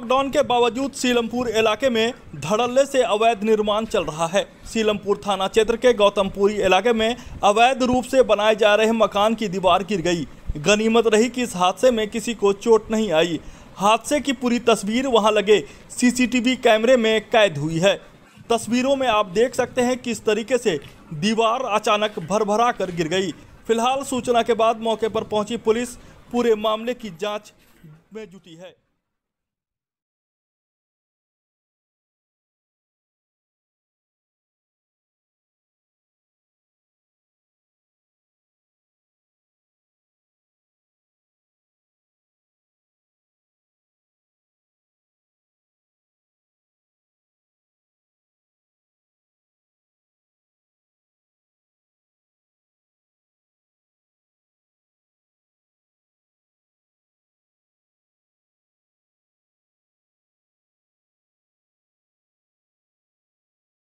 lockdown के बावजूद सीलमपुर इलाके में धड़ल्ले से अवैध निर्माण चल रहा है सीलमपुर थाना क्षेत्र के गौतमपुरी इलाके में अवैध रूप से बनाए जा रहे मकान की दीवार गिर गई गनीमत रही कि इस हादसे में किसी को चोट नहीं आई हादसे की पूरी तस्वीर वहां लगे सीसीटीवी कैमरे में कैद हुई है तस्वीरों में आप देख सकते हैं किस तरीके से दीवार अचानक भरभरा कर गिर गई फिलहाल सूचना के बाद मौके पर पहुंची पुलिस पूरे मामले की जांच में जुटी है